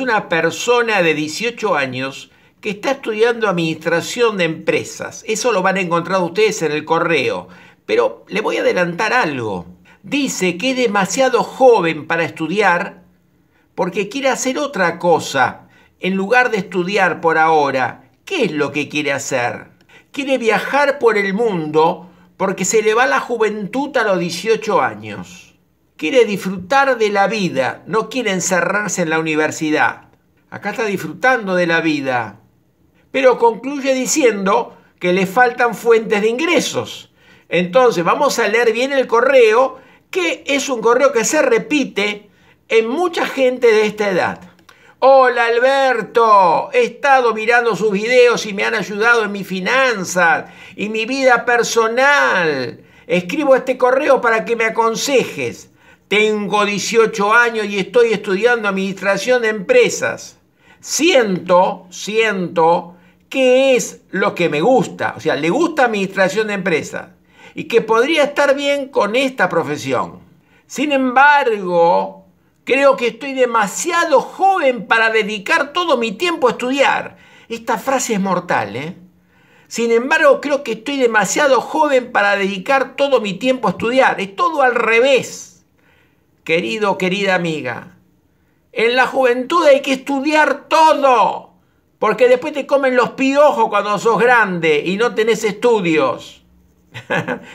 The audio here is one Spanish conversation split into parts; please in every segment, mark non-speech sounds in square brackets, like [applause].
una persona de 18 años que está estudiando administración de empresas. Eso lo van a encontrar ustedes en el correo. Pero le voy a adelantar algo. Dice que es demasiado joven para estudiar porque quiere hacer otra cosa en lugar de estudiar por ahora. ¿Qué es lo que quiere hacer? Quiere viajar por el mundo porque se le va la juventud a los 18 años quiere disfrutar de la vida, no quiere encerrarse en la universidad. Acá está disfrutando de la vida. Pero concluye diciendo que le faltan fuentes de ingresos. Entonces vamos a leer bien el correo, que es un correo que se repite en mucha gente de esta edad. Hola Alberto, he estado mirando sus videos y me han ayudado en mis finanzas y mi vida personal. Escribo este correo para que me aconsejes. Tengo 18 años y estoy estudiando administración de empresas. Siento, siento que es lo que me gusta. O sea, le gusta administración de empresas y que podría estar bien con esta profesión. Sin embargo, creo que estoy demasiado joven para dedicar todo mi tiempo a estudiar. Esta frase es mortal, ¿eh? Sin embargo, creo que estoy demasiado joven para dedicar todo mi tiempo a estudiar. Es todo al revés querido, querida amiga, en la juventud hay que estudiar todo, porque después te comen los piojos cuando sos grande y no tenés estudios. [laughs]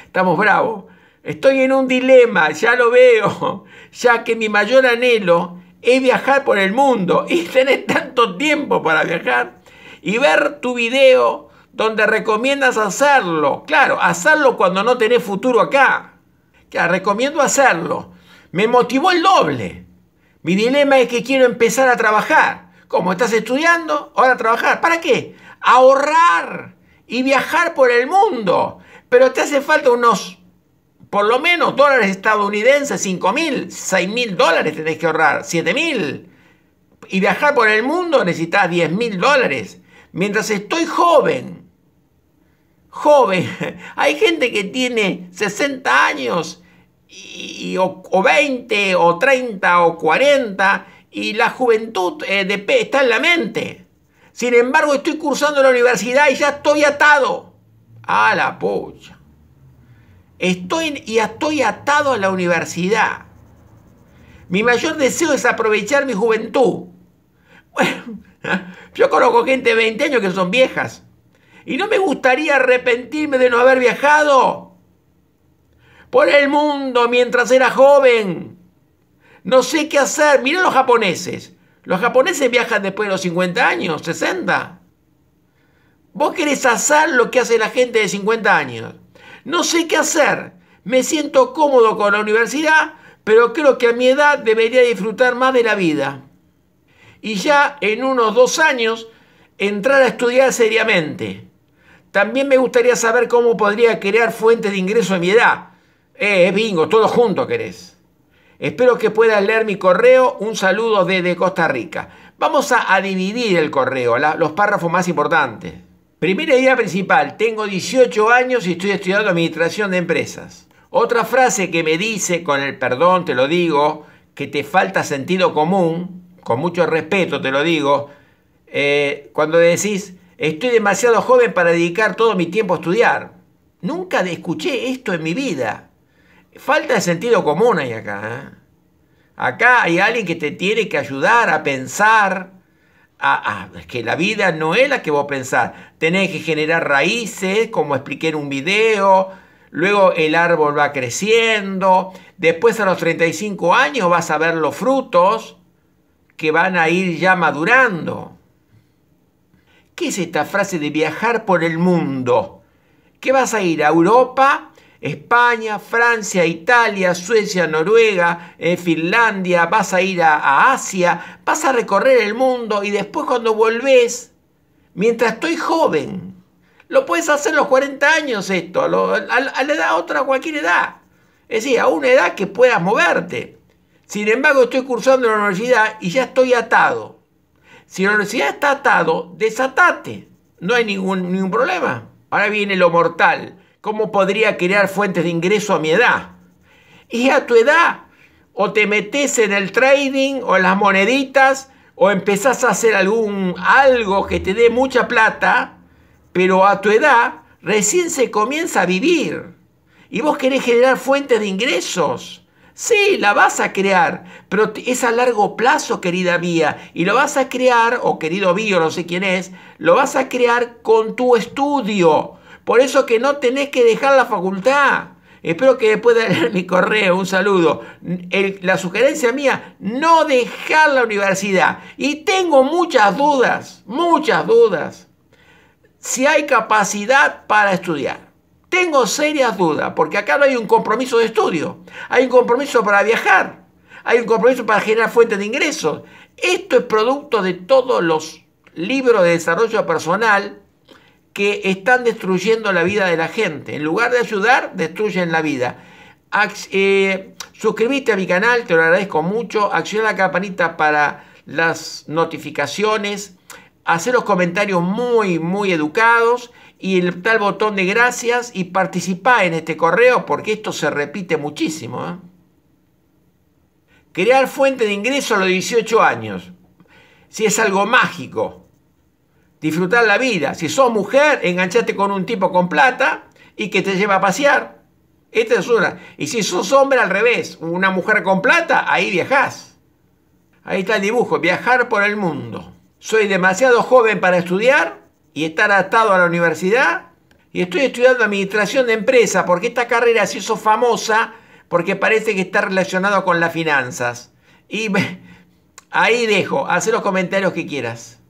Estamos bravos. Estoy en un dilema, ya lo veo, [laughs] ya que mi mayor anhelo es viajar por el mundo y [laughs] tener tanto tiempo para viajar y ver tu video donde recomiendas hacerlo. Claro, hacerlo cuando no tenés futuro acá. recomiendo hacerlo, me motivó el doble. Mi dilema es que quiero empezar a trabajar. Como estás estudiando, ahora trabajar. ¿Para qué? Ahorrar y viajar por el mundo. Pero te hace falta unos, por lo menos, dólares estadounidenses, 5 mil, 6 mil dólares tenés que ahorrar, 7 mil. Y viajar por el mundo necesitas 10 mil dólares. Mientras estoy joven, joven, [laughs] hay gente que tiene 60 años y, o, 20 o 30 o 40 y la juventud eh, está en la mente. Sin embargo, estoy cursando la universidad y ya estoy atado. A la polla! Estoy, y estoy atado a la universidad. Mi mayor deseo es aprovechar mi juventud. Bueno, [laughs] yo conozco gente de 20 años que son viejas. Y no me gustaría arrepentirme de no haber viajado por el mundo mientras era joven. No sé qué hacer. Mira los japoneses. Los japoneses viajan después de los 50 años, 60. Vos querés hacer lo que hace la gente de 50 años. No sé qué hacer. Me siento cómodo con la universidad, pero creo que a mi edad debería disfrutar más de la vida. Y ya en unos dos años entrar a estudiar seriamente. También me gustaría saber cómo podría crear fuentes de ingreso a mi edad eh, eh, bingo, todo junto querés. Espero que puedas leer mi correo. Un saludo desde Costa Rica. Vamos a, dividir el correo, los párrafos más importantes. Primera idea principal, tengo 18 años y estoy estudiando administración de empresas. Otra frase que me dice, con el perdón te lo digo, que te falta sentido común, con mucho respeto te lo digo, eh, cuando decís, estoy demasiado joven para dedicar todo mi tiempo a estudiar. Nunca escuché esto en mi vida. Falta de sentido común hay acá. ¿eh? Acá hay alguien que te tiene que ayudar a pensar. A, que la vida no es la que vos pensás. Tenés que generar raíces, como expliqué en un video. Luego el árbol va creciendo. Después a los 35 años vas a ver los frutos que van a ir ya madurando. ¿Qué es esta frase de viajar por el mundo? ¿Qué vas a ir a Europa España, Francia, Italia, Suecia, Noruega, eh, Finlandia, vas a ir a, Asia, vas a recorrer el mundo y después cuando volvés, mientras estoy joven, lo puedes hacer a los 40 años esto, a, la edad otra, cualquier edad. Es decir, a una edad que puedas moverte. Sin embargo, estoy cursando la universidad y ya estoy atado. Si la universidad está atado, desatate. No hay ningún, ningún problema. Ahora viene lo mortal. ¿Cómo podría crear fuentes de ingreso a mi edad? Y a tu edad, o te metes en el trading o en las moneditas, o empezás a hacer algún algo que te dé mucha plata, pero a tu edad recién se comienza a vivir. Y vos querés generar fuentes de ingresos. Sí, la vas a crear, pero es a largo plazo, querida vía y lo vas a crear, o querido mío, no sé quién es, lo vas a crear con tu estudio, por eso que no tenés que dejar la facultad. Espero que después de leer mi correo, un saludo. la sugerencia mía, no dejar la universidad. Y tengo muchas dudas, muchas dudas. Si hay capacidad para estudiar. Tengo serias dudas, porque acá no hay un compromiso de estudio. Hay un compromiso para viajar. Hay un compromiso para generar fuentes de ingresos. Esto es producto de todos los libros de desarrollo personal que están destruyendo la vida de la gente. En lugar de ayudar, destruyen la vida. Eh, suscríbete a mi canal, te lo agradezco mucho. Acciona la campanita para las notificaciones. Hacer los comentarios muy, muy educados. Y el tal botón de gracias y participa en este correo porque esto se repite muchísimo. ¿eh? Crear fuente de ingreso a los 18 años. Si es algo mágico, disfrutar la vida. Si sos mujer, enganchaste con un tipo con plata y que te lleva a pasear. Esta es una. Y si sos hombre, al revés, una mujer con plata, ahí viajás. Ahí está el dibujo, viajar por el mundo. Soy demasiado joven para estudiar y estar atado a la universidad. Y estoy estudiando administración de empresa porque esta carrera se hizo famosa porque parece que está relacionado con las finanzas. Y ahí dejo, haz los comentarios que quieras.